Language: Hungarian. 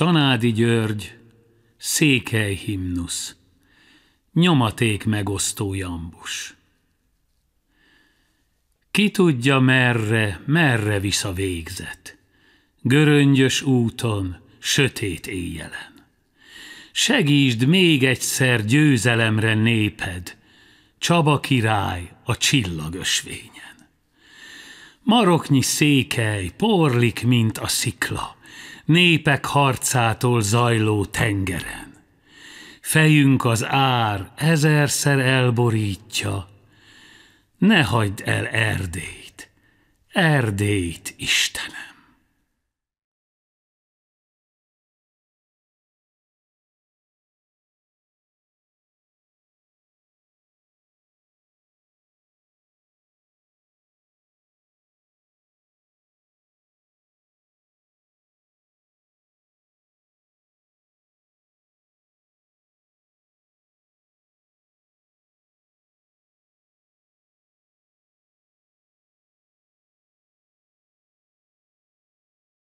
Csanádi György, Székely himnusz, nyomaték megosztó jambus. Ki tudja merre, merre visz a végzet, göröngyös úton, sötét éjjelen. Segítsd még egyszer győzelemre néped, Csaba király a csillagösvényen. Maroknyi székely, porlik, mint a szikla, népek harcától zajló tengeren. Fejünk az ár ezerszer elborítja, ne hagyd el Erdélyt, Erdélyt, Istenem!